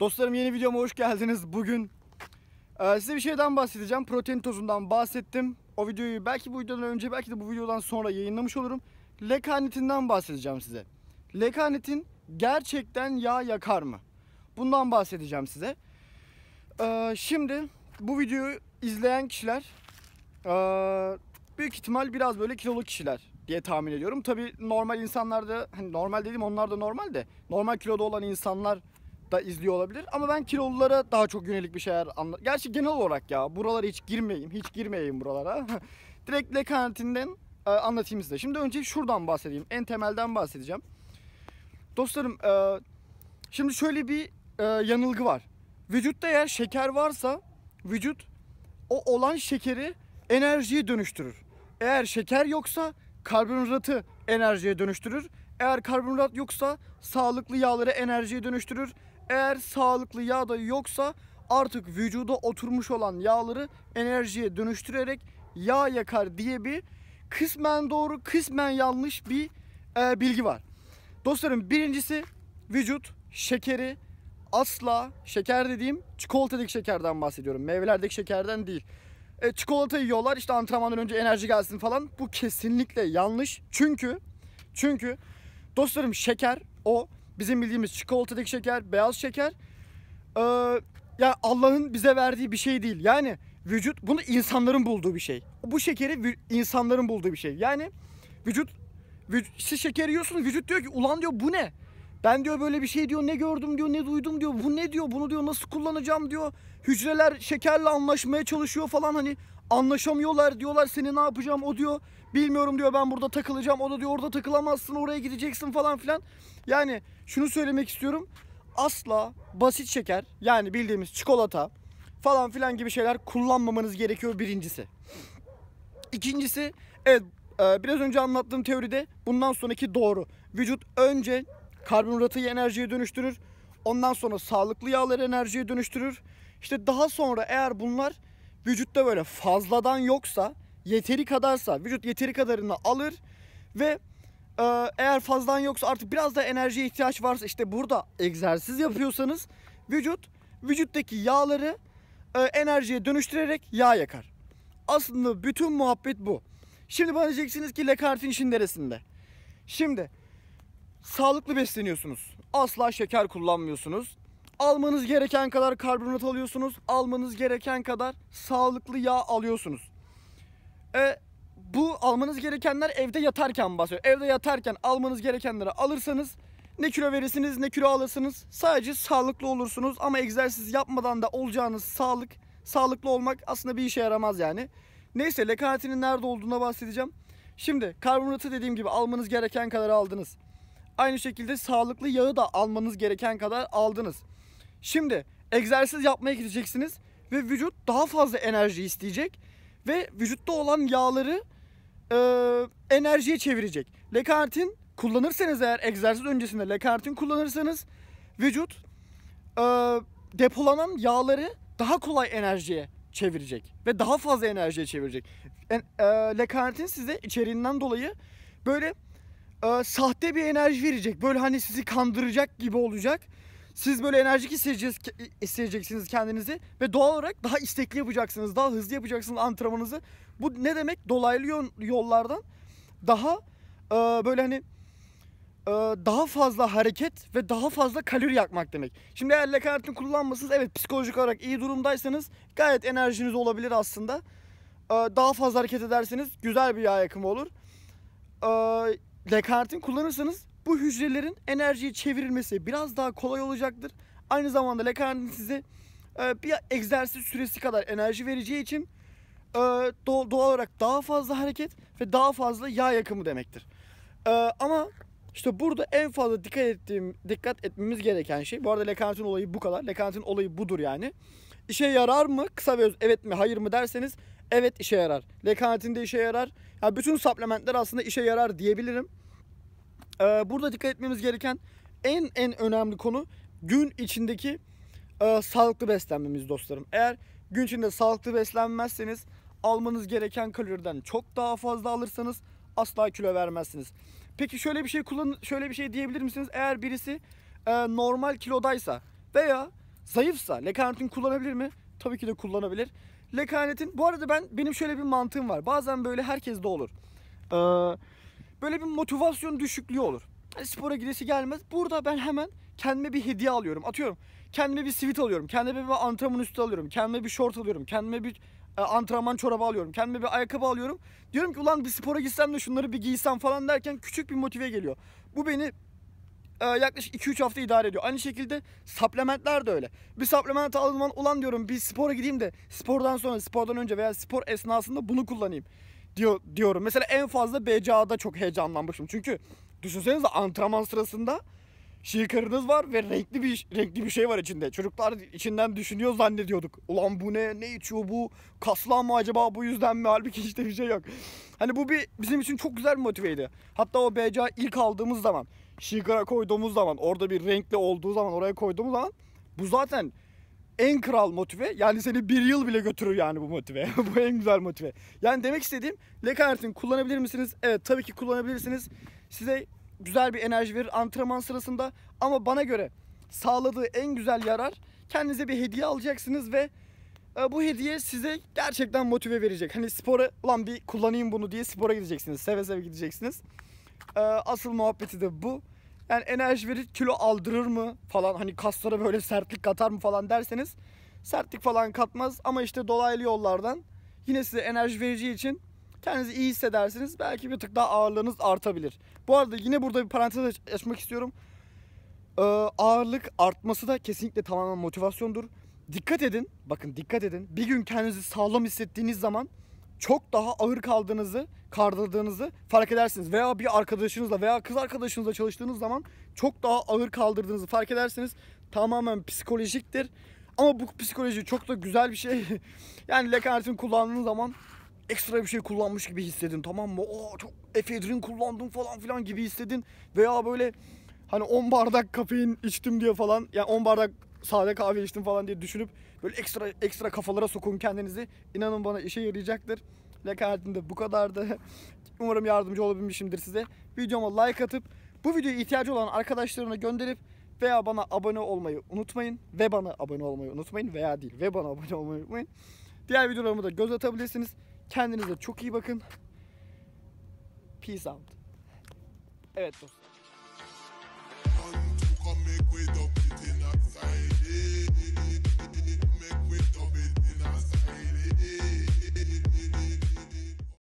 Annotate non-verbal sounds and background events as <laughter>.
Dostlarım yeni videoma hoş geldiniz. Bugün e, size bir şeyden bahsedeceğim. Protein tozundan bahsettim. O videoyu belki bu videodan önce belki de bu videodan sonra yayınlamış olurum. Lekanetinden bahsedeceğim size. Lekanetin gerçekten yağ yakar mı? Bundan bahsedeceğim size. E, şimdi bu videoyu izleyen kişiler e, büyük ihtimal biraz böyle kilolu kişiler diye tahmin ediyorum. Tabi normal insanlarda hani normal dedim onlar da normal de normal kiloda olan insanlar da izliyor olabilir. Ama ben kilolulara daha çok yönelik bir şeyler anlat. Gerçi genel olarak ya buralara hiç girmeyeyim. Hiç girmeyeyim buralara. <laughs> Direkt Le Cantini'den e, anlatayım size. Şimdi önce şuradan bahsedeyim. En temelden bahsedeceğim. Dostlarım e, şimdi şöyle bir e, yanılgı var. Vücutta eğer şeker varsa vücut o olan şekeri enerjiye dönüştürür. Eğer şeker yoksa karbonhidratı enerjiye dönüştürür. Eğer karbonhidrat yoksa sağlıklı yağları enerjiye dönüştürür. Eğer sağlıklı yağ da yoksa artık vücuda oturmuş olan yağları enerjiye dönüştürerek yağ yakar diye bir kısmen doğru kısmen yanlış bir e, bilgi var. Dostlarım birincisi vücut şekeri asla şeker dediğim çikolatadaki şekerden bahsediyorum. Meyvelerdeki şekerden değil. E, çikolata yiyorlar işte antrenmandan önce enerji gelsin falan. Bu kesinlikle yanlış. Çünkü çünkü dostlarım şeker o Bizim bildiğimiz çikolatadaki şeker, beyaz şeker. Ee, yani Allah'ın bize verdiği bir şey değil. Yani vücut bunu insanların bulduğu bir şey. Bu şekeri insanların bulduğu bir şey. Yani vücut, vücut siz şeker yiyorsunuz vücut diyor ki ulan diyor bu ne? Ben diyor böyle bir şey diyor ne gördüm diyor ne duydum diyor bu ne diyor bunu diyor nasıl kullanacağım diyor. Hücreler şekerle anlaşmaya çalışıyor falan hani Anlaşamıyorlar diyorlar seni ne yapacağım o diyor. Bilmiyorum diyor ben burada takılacağım. O da diyor orada takılamazsın oraya gideceksin falan filan. Yani şunu söylemek istiyorum. Asla basit şeker yani bildiğimiz çikolata falan filan gibi şeyler kullanmamanız gerekiyor birincisi. İkincisi evet e, biraz önce anlattığım teoride bundan sonraki doğru. Vücut önce karbonhidratı enerjiye dönüştürür. Ondan sonra sağlıklı yağları enerjiye dönüştürür. İşte daha sonra eğer bunlar vücutta böyle fazladan yoksa yeteri kadarsa vücut yeteri kadarını alır ve e, eğer fazladan yoksa artık biraz da enerjiye ihtiyaç varsa işte burada egzersiz yapıyorsanız vücut vücuttaki yağları e, enerjiye dönüştürerek yağ yakar. Aslında bütün muhabbet bu. Şimdi bana diyeceksiniz ki Lekaart'in işin neresinde? Şimdi sağlıklı besleniyorsunuz. Asla şeker kullanmıyorsunuz. Almanız gereken kadar karbonat alıyorsunuz. Almanız gereken kadar sağlıklı yağ alıyorsunuz. E, bu almanız gerekenler evde yatarken basıyor. Evde yatarken almanız gerekenleri alırsanız ne kilo verirsiniz ne kilo alırsınız. Sadece sağlıklı olursunuz ama egzersiz yapmadan da olacağınız sağlık, sağlıklı olmak aslında bir işe yaramaz yani. Neyse lekanetinin nerede olduğuna bahsedeceğim. Şimdi karbonatı dediğim gibi almanız gereken kadar aldınız. Aynı şekilde sağlıklı yağı da almanız gereken kadar aldınız. Şimdi egzersiz yapmaya gideceksiniz ve vücut daha fazla enerji isteyecek ve vücutta olan yağları e, enerjiye çevirecek. Lekartin kullanırsanız eğer egzersiz öncesinde lekartin kullanırsanız vücut e, depolanan yağları daha kolay enerjiye çevirecek ve daha fazla enerjiye çevirecek. En, e, lekartin size içeriğinden dolayı böyle e, sahte bir enerji verecek. Böyle hani sizi kandıracak gibi olacak siz böyle enerjik hissedeceğiz, hissedeceksiniz kendinizi ve doğal olarak daha istekli yapacaksınız, daha hızlı yapacaksınız antrenmanınızı. Bu ne demek? Dolaylı yollardan daha e, böyle hani e, daha fazla hareket ve daha fazla kalori yakmak demek. Şimdi eğer lekanetin kullanmasınız, evet psikolojik olarak iyi durumdaysanız gayet enerjiniz olabilir aslında. E, daha fazla hareket ederseniz güzel bir yağ yakımı olur. E, lekanetin kullanırsanız bu hücrelerin enerjiye çevrilmesi biraz daha kolay olacaktır. Aynı zamanda lekanin size e, bir egzersiz süresi kadar enerji vereceği için e, doğal olarak daha fazla hareket ve daha fazla yağ yakımı demektir. E, ama işte burada en fazla dikkat ettiğim dikkat etmemiz gereken şey. Bu arada Lekant'ın olayı bu kadar. Lekant'ın olayı budur yani. İşe yarar mı? Kısa ve öz evet mi hayır mı derseniz evet işe yarar. Lekant'in de işe yarar. Yani bütün supplementler aslında işe yarar diyebilirim e, burada dikkat etmemiz gereken en en önemli konu gün içindeki e, sağlıklı beslenmemiz dostlarım. Eğer gün içinde sağlıklı beslenmezseniz almanız gereken kaloriden çok daha fazla alırsanız asla kilo vermezsiniz. Peki şöyle bir şey kullan şöyle bir şey diyebilir misiniz? Eğer birisi e, normal kilodaysa veya zayıfsa lekanetin kullanabilir mi? Tabii ki de kullanabilir. Lekanetin bu arada ben benim şöyle bir mantığım var. Bazen böyle herkes de olur. Ee, böyle bir motivasyon düşüklüğü olur. Hani spora gidesi gelmez. Burada ben hemen kendime bir hediye alıyorum. Atıyorum kendime bir sivit alıyorum. Kendime bir antrenman üstü alıyorum. Kendime bir şort alıyorum. Kendime bir e, antrenman çorabı alıyorum. Kendime bir ayakkabı alıyorum. Diyorum ki ulan bir spora gitsem de şunları bir giysem falan derken küçük bir motive geliyor. Bu beni e, yaklaşık 2-3 hafta idare ediyor. Aynı şekilde supplementler de öyle. Bir supplement aldığım zaman ulan diyorum bir spora gideyim de spordan sonra, spordan önce veya spor esnasında bunu kullanayım diyor, diyorum. Mesela en fazla BCA'da çok heyecanlanmışım. Çünkü düşünsenize antrenman sırasında şikarınız var ve renkli bir renkli bir şey var içinde. Çocuklar içinden düşünüyor zannediyorduk. Ulan bu ne? Ne içiyor bu? Kaslan mı acaba? Bu yüzden mi? Halbuki hiç de bir şey yok. Hani bu bir bizim için çok güzel bir motiveydi. Hatta o BCA ilk aldığımız zaman, şikara koyduğumuz zaman, orada bir renkli olduğu zaman, oraya koyduğumuz zaman bu zaten en kral motive. Yani seni bir yıl bile götürür yani bu motive. <laughs> bu en güzel motive. Yani demek istediğim Lekanet'in kullanabilir misiniz? Evet tabii ki kullanabilirsiniz. Size güzel bir enerji verir antrenman sırasında. Ama bana göre sağladığı en güzel yarar kendinize bir hediye alacaksınız ve e, bu hediye size gerçekten motive verecek. Hani spora lan bir kullanayım bunu diye spora gideceksiniz. Seve seve gideceksiniz. E, asıl muhabbeti de bu. Yani enerji verir, kilo aldırır mı falan hani kaslara böyle sertlik katar mı falan derseniz sertlik falan katmaz ama işte dolaylı yollardan yine size enerji verici için kendinizi iyi hissedersiniz. Belki bir tık daha ağırlığınız artabilir. Bu arada yine burada bir parantez açmak istiyorum. Ee, ağırlık artması da kesinlikle tamamen motivasyondur. Dikkat edin. Bakın dikkat edin. Bir gün kendinizi sağlam hissettiğiniz zaman çok daha ağır kaldığınızı, kardırdığınızı fark edersiniz. Veya bir arkadaşınızla veya kız arkadaşınızla çalıştığınız zaman çok daha ağır kaldırdığınızı fark edersiniz. Tamamen psikolojiktir. Ama bu psikoloji çok da güzel bir şey. <laughs> yani Lecanetin kullandığınız zaman ekstra bir şey kullanmış gibi hissedin tamam mı? Oo çok efedrin kullandım falan filan gibi hissedin. Veya böyle hani 10 bardak kafein içtim diye falan yani 10 bardak sade kahve içtim falan diye düşünüp böyle ekstra ekstra kafalara sokun kendinizi. İnanın bana işe yarayacaktır. Lekanetim de bu kadardı. <laughs> Umarım yardımcı olabilmişimdir size. Videoma like atıp bu videoya ihtiyacı olan arkadaşlarına gönderip veya bana abone olmayı unutmayın. Ve bana abone olmayı unutmayın. Veya değil. Ve bana abone olmayı unutmayın. Diğer videolarımı da göz atabilirsiniz. Kendinize çok iyi bakın. Peace out. Evet dostlar.